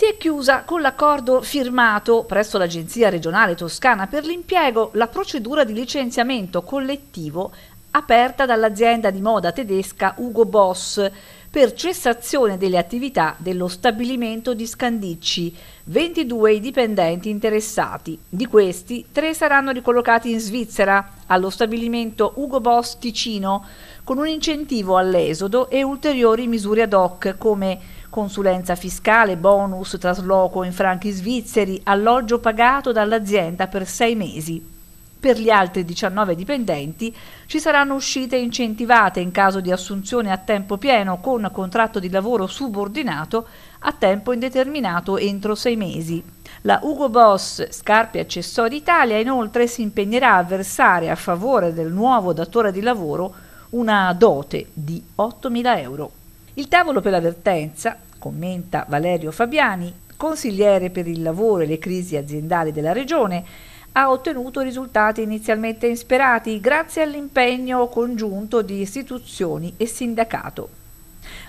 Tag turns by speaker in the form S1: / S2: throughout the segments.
S1: si è chiusa con l'accordo firmato presso l'Agenzia regionale toscana per l'impiego la procedura di licenziamento collettivo aperta dall'azienda di moda tedesca Ugo Boss per cessazione delle attività dello stabilimento di Scandicci, 22 i dipendenti interessati. Di questi, 3 saranno ricollocati in Svizzera, allo stabilimento Ugo Boss Ticino con un incentivo all'esodo e ulteriori misure ad hoc come consulenza fiscale, bonus, trasloco in franchi svizzeri, alloggio pagato dall'azienda per sei mesi. Per gli altri 19 dipendenti ci saranno uscite incentivate in caso di assunzione a tempo pieno con contratto di lavoro subordinato a tempo indeterminato entro sei mesi. La Ugo Boss Scarpe Accessori Italia inoltre si impegnerà a versare a favore del nuovo datore di lavoro una dote di 8.000 euro. Il tavolo per l'avvertenza, commenta Valerio Fabiani, consigliere per il lavoro e le crisi aziendali della Regione, ha ottenuto risultati inizialmente insperati grazie all'impegno congiunto di istituzioni e sindacato.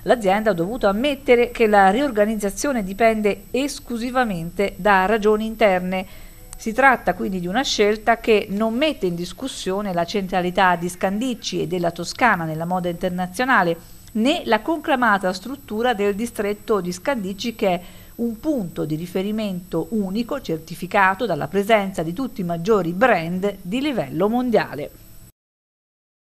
S1: L'azienda ha dovuto ammettere che la riorganizzazione dipende esclusivamente da ragioni interne. Si tratta quindi di una scelta che non mette in discussione la centralità di Scandicci e della Toscana nella moda internazionale, né la conclamata struttura del distretto di Scandicci che è un punto di riferimento unico certificato dalla presenza di tutti i maggiori brand di livello mondiale.